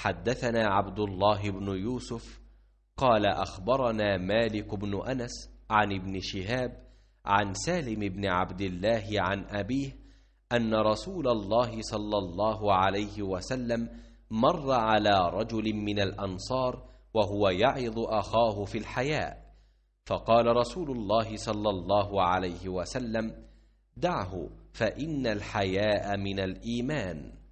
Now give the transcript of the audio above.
حدثنا عبد الله بن يوسف قال أخبرنا مالك بن أنس عن ابن شهاب عن سالم بن عبد الله عن أبيه أن رسول الله صلى الله عليه وسلم مر على رجل من الأنصار وهو يعظ أخاه في الحياء فقال رسول الله صلى الله عليه وسلم دعه فإن الحياء من الإيمان